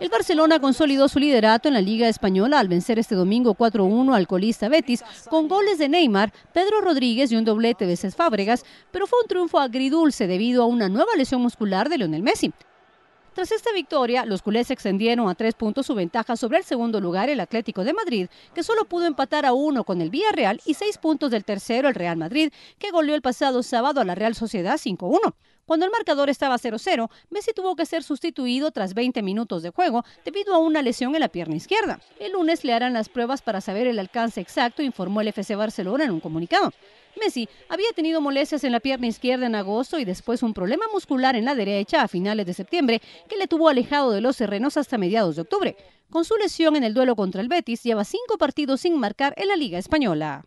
El Barcelona consolidó su liderato en la Liga Española al vencer este domingo 4-1 al colista Betis con goles de Neymar, Pedro Rodríguez y un doblete de Cés Fábregas, pero fue un triunfo agridulce debido a una nueva lesión muscular de Lionel Messi. Tras esta victoria, los culés extendieron a tres puntos su ventaja sobre el segundo lugar, el Atlético de Madrid, que solo pudo empatar a uno con el Villarreal y seis puntos del tercero, el Real Madrid, que goleó el pasado sábado a la Real Sociedad 5-1. Cuando el marcador estaba 0-0, Messi tuvo que ser sustituido tras 20 minutos de juego debido a una lesión en la pierna izquierda. El lunes le harán las pruebas para saber el alcance exacto, informó el FC Barcelona en un comunicado. Messi había tenido molestias en la pierna izquierda en agosto y después un problema muscular en la derecha a finales de septiembre que le tuvo alejado de los terrenos hasta mediados de octubre. Con su lesión en el duelo contra el Betis, lleva cinco partidos sin marcar en la Liga Española.